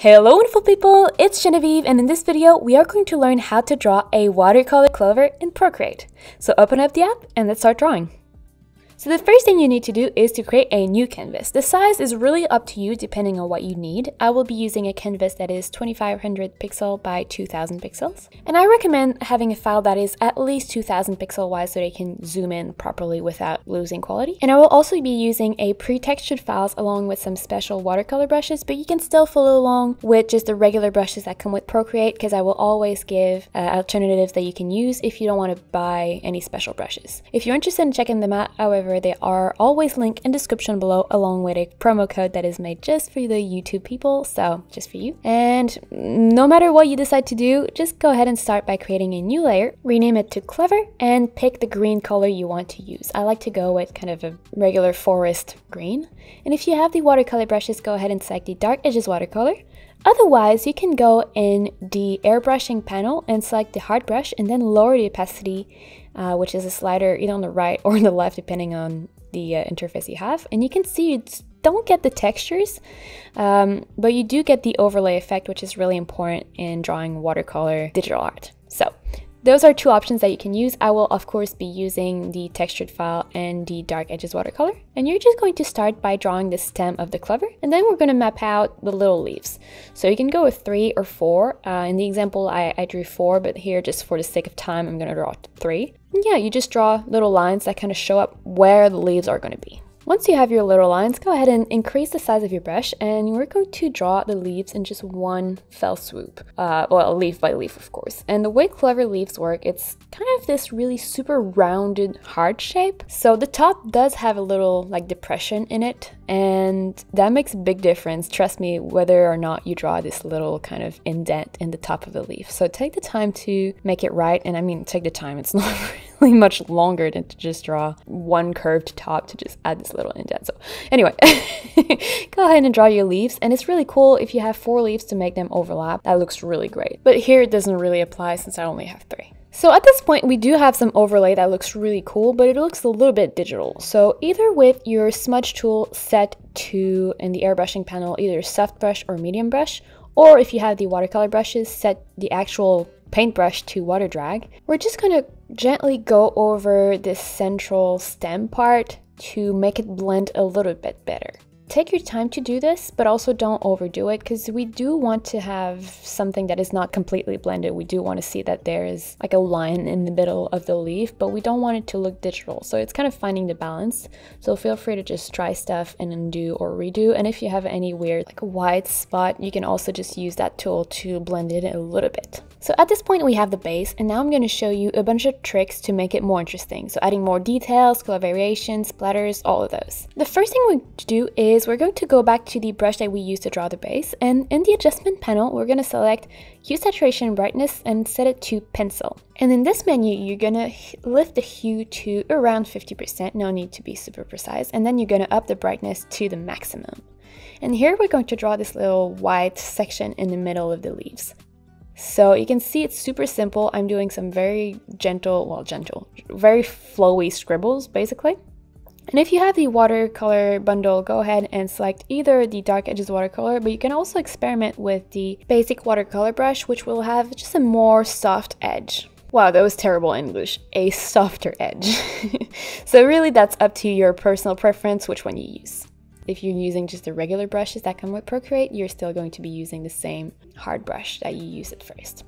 Hello wonderful people, it's Genevieve and in this video we are going to learn how to draw a watercolor clover in Procreate. So open up the app and let's start drawing. So the first thing you need to do is to create a new canvas. The size is really up to you depending on what you need. I will be using a canvas that is 2500 pixel by 2000 pixels. And I recommend having a file that is at least 2000 pixel wide so they can zoom in properly without losing quality. And I will also be using a pre-textured files along with some special watercolor brushes, but you can still follow along with just the regular brushes that come with Procreate because I will always give uh, alternatives that you can use if you don't want to buy any special brushes. If you're interested in checking them out, however, However, they are always linked in description below along with a promo code that is made just for the YouTube people, so just for you. And no matter what you decide to do, just go ahead and start by creating a new layer, rename it to Clever, and pick the green color you want to use. I like to go with kind of a regular forest green. And if you have the watercolor brushes, go ahead and select the dark edges watercolor, Otherwise, you can go in the airbrushing panel and select the hard brush and then lower the opacity, uh, which is a slider either on the right or on the left, depending on the uh, interface you have. And you can see you don't get the textures, um, but you do get the overlay effect, which is really important in drawing watercolor digital art. So those are two options that you can use. I will of course be using the textured file and the dark edges watercolor. And you're just going to start by drawing the stem of the clover and then we're going to map out the little leaves. So you can go with three or four. Uh, in the example I, I drew four but here just for the sake of time I'm going to draw three. And yeah, you just draw little lines that kind of show up where the leaves are going to be. Once you have your little lines, go ahead and increase the size of your brush and we're going to draw the leaves in just one fell swoop. Uh, well, leaf by leaf, of course. And the way clover leaves work, it's kind of this really super rounded heart shape. So the top does have a little like depression in it and that makes a big difference, trust me, whether or not you draw this little kind of indent in the top of the leaf. So take the time to make it right and I mean take the time, it's not much longer than to just draw one curved top to just add this little indent. So anyway, go ahead and draw your leaves. And it's really cool if you have four leaves to make them overlap. That looks really great. But here it doesn't really apply since I only have three. So at this point, we do have some overlay that looks really cool, but it looks a little bit digital. So either with your smudge tool set to in the airbrushing panel, either soft brush or medium brush, or if you have the watercolor brushes, set the actual paintbrush to water drag. We're just gonna Gently go over this central stem part to make it blend a little bit better. Take your time to do this, but also don't overdo it because we do want to have something that is not completely blended. We do want to see that there is like a line in the middle of the leaf, but we don't want it to look digital. So it's kind of finding the balance. So feel free to just try stuff and undo or redo. And if you have any weird like wide spot, you can also just use that tool to blend it a little bit. So at this point we have the base and now I'm going to show you a bunch of tricks to make it more interesting. So adding more details, color variations, splatters, all of those. The first thing we do is we're going to go back to the brush that we used to draw the base and in the adjustment panel we're going to select hue saturation brightness and set it to pencil. And in this menu you're going to lift the hue to around 50%, no need to be super precise, and then you're going to up the brightness to the maximum. And here we're going to draw this little white section in the middle of the leaves. So you can see it's super simple. I'm doing some very gentle, well, gentle, very flowy scribbles basically. And if you have the watercolor bundle, go ahead and select either the dark edges watercolor, but you can also experiment with the basic watercolor brush, which will have just a more soft edge. Wow, that was terrible English. A softer edge. so really that's up to your personal preference which one you use. If you're using just the regular brushes that come with Procreate, you're still going to be using the same hard brush that you use at first.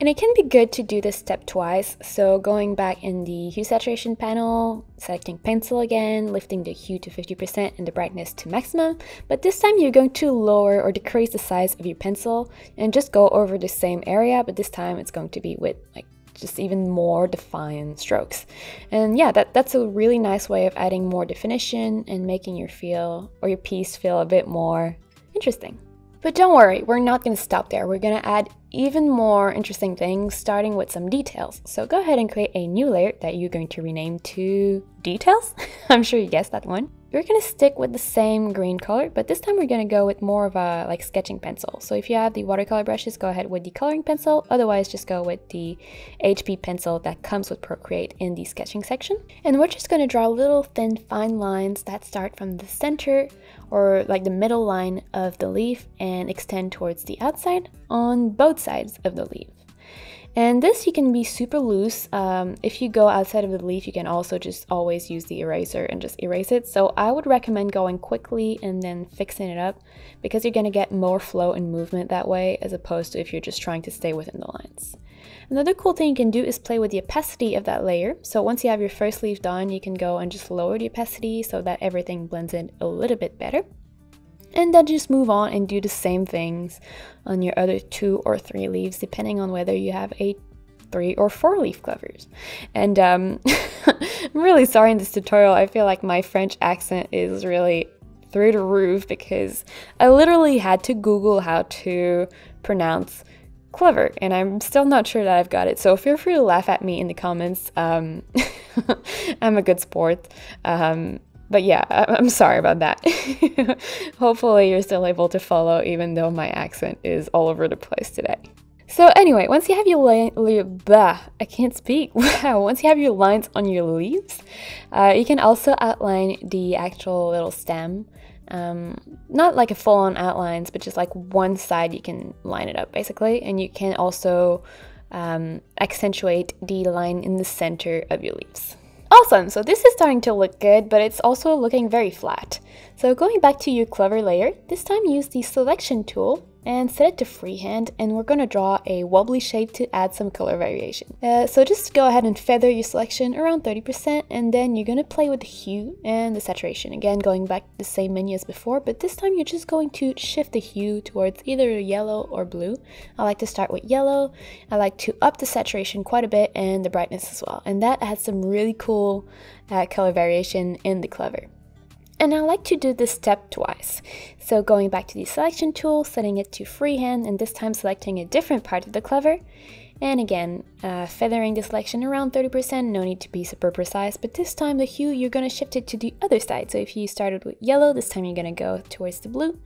And it can be good to do this step twice, so going back in the hue saturation panel, selecting pencil again, lifting the hue to 50% and the brightness to maximum, but this time you're going to lower or decrease the size of your pencil and just go over the same area, but this time it's going to be with like just even more defined strokes. And yeah, that, that's a really nice way of adding more definition and making your feel or your piece feel a bit more interesting. But don't worry, we're not going to stop there. We're going to add even more interesting things, starting with some details. So go ahead and create a new layer that you're going to rename to details. I'm sure you guessed that one. We're gonna stick with the same green color, but this time we're gonna go with more of a like sketching pencil. So if you have the watercolor brushes, go ahead with the coloring pencil. Otherwise, just go with the HP pencil that comes with Procreate in the sketching section. And we're just gonna draw little thin fine lines that start from the center or like the middle line of the leaf and extend towards the outside on both sides of the leaf. And this you can be super loose. Um, if you go outside of the leaf, you can also just always use the eraser and just erase it. So I would recommend going quickly and then fixing it up because you're gonna get more flow and movement that way as opposed to if you're just trying to stay within the lines. Another cool thing you can do is play with the opacity of that layer. So once you have your first leaf done, you can go and just lower the opacity so that everything blends in a little bit better and then just move on and do the same things on your other two or three leaves, depending on whether you have a three or four leaf clovers. And um, I'm really sorry in this tutorial, I feel like my French accent is really through the roof because I literally had to Google how to pronounce clever and i'm still not sure that i've got it so feel free to laugh at me in the comments um, i'm a good sport um, but yeah, I'm sorry about that. Hopefully, you're still able to follow, even though my accent is all over the place today. So anyway, once you have your line, I can't speak. Wow, once you have your lines on your leaves, uh, you can also outline the actual little stem. Um, not like a full-on outlines, but just like one side you can line it up basically, and you can also um, accentuate the line in the center of your leaves. Awesome, so this is starting to look good, but it's also looking very flat. So going back to your Clever layer, this time use the selection tool and set it to freehand and we're going to draw a wobbly shape to add some color variation. Uh, so just go ahead and feather your selection around 30% and then you're going to play with the hue and the saturation. Again, going back to the same menu as before, but this time you're just going to shift the hue towards either yellow or blue. I like to start with yellow. I like to up the saturation quite a bit and the brightness as well. And that adds some really cool uh, color variation in the clever. And I like to do this step twice. So going back to the selection tool, setting it to freehand, and this time selecting a different part of the clever. And again, uh, feathering the selection around 30%, no need to be super precise, but this time the hue, you're gonna shift it to the other side. So if you started with yellow, this time you're gonna go towards the blue.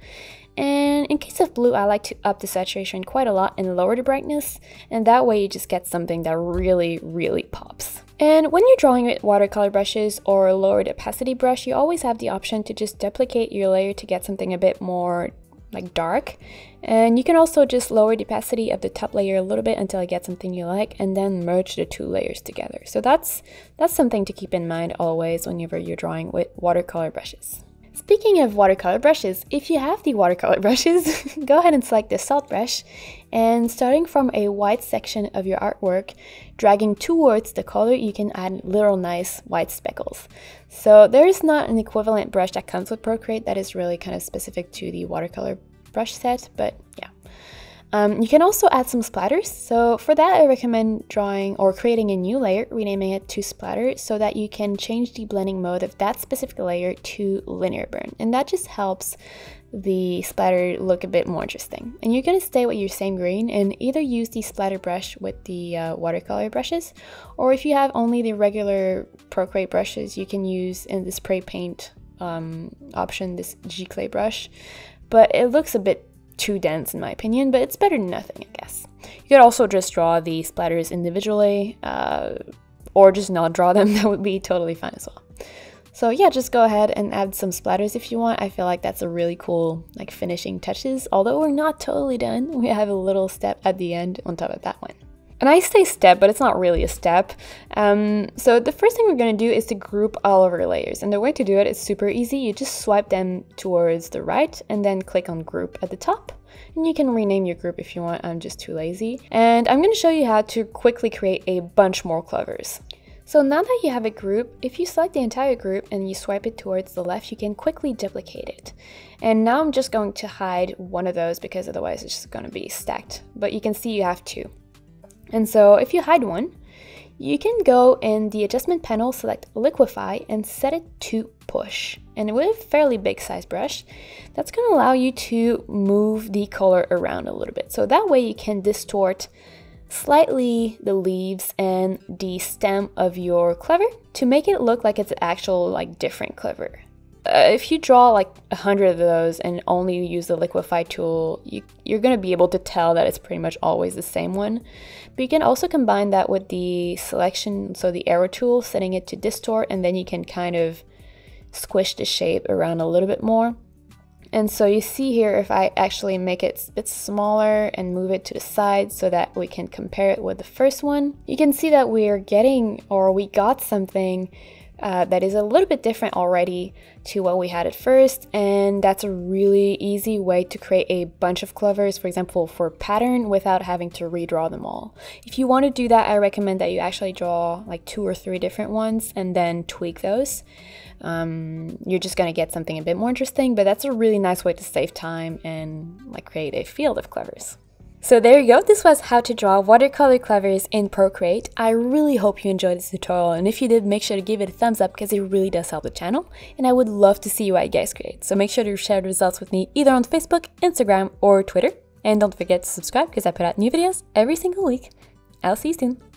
And in case of blue, I like to up the saturation quite a lot and lower the brightness, and that way you just get something that really, really pops. And when you're drawing with watercolor brushes or lowered opacity brush, you always have the option to just duplicate your layer to get something a bit more like dark. And you can also just lower the opacity of the top layer a little bit until I get something you like and then merge the two layers together. So that's that's something to keep in mind always whenever you're drawing with watercolor brushes. Speaking of watercolor brushes, if you have the watercolor brushes, go ahead and select the salt brush and starting from a white section of your artwork, dragging towards the color, you can add little nice white speckles. So there is not an equivalent brush that comes with Procreate that is really kind of specific to the watercolor brush set, but yeah. Um, you can also add some splatters, so for that I recommend drawing or creating a new layer, renaming it to splatter, so that you can change the blending mode of that specific layer to linear burn, and that just helps the splatter look a bit more interesting. And you're gonna stay with your same green and either use the splatter brush with the uh, watercolor brushes, or if you have only the regular Procreate brushes, you can use in the spray paint um, option this G clay brush, but it looks a bit too dense in my opinion, but it's better than nothing, I guess. You could also just draw the splatters individually, uh, or just not draw them, that would be totally fine as well. So yeah, just go ahead and add some splatters if you want. I feel like that's a really cool like finishing touches, although we're not totally done. We have a little step at the end on top of that one. And I say step, but it's not really a step. Um, so the first thing we're going to do is to group all of our layers. And the way to do it is super easy. You just swipe them towards the right and then click on group at the top. And you can rename your group if you want, I'm just too lazy. And I'm going to show you how to quickly create a bunch more clovers. So now that you have a group, if you select the entire group and you swipe it towards the left, you can quickly duplicate it. And now I'm just going to hide one of those because otherwise it's just going to be stacked. But you can see you have two. And so if you hide one, you can go in the adjustment panel, select liquify and set it to push. And with a fairly big size brush, that's gonna allow you to move the color around a little bit. So that way you can distort slightly the leaves and the stem of your clover to make it look like it's actual like different clover uh, if you draw like a hundred of those and only use the liquify tool, you, you're going to be able to tell that it's pretty much always the same one. But you can also combine that with the selection, so the arrow tool, setting it to distort, and then you can kind of squish the shape around a little bit more. And so you see here, if I actually make it a bit smaller and move it to the side so that we can compare it with the first one, you can see that we are getting, or we got something uh, that is a little bit different already to what we had at first and that's a really easy way to create a bunch of clovers for example for pattern without having to redraw them all if you want to do that i recommend that you actually draw like two or three different ones and then tweak those um, you're just going to get something a bit more interesting but that's a really nice way to save time and like create a field of clovers so there you go, this was how to draw watercolor clovers in Procreate. I really hope you enjoyed this tutorial and if you did, make sure to give it a thumbs up because it really does help the channel and I would love to see what you guys create. So make sure to share the results with me either on Facebook, Instagram or Twitter. And don't forget to subscribe because I put out new videos every single week. I'll see you soon.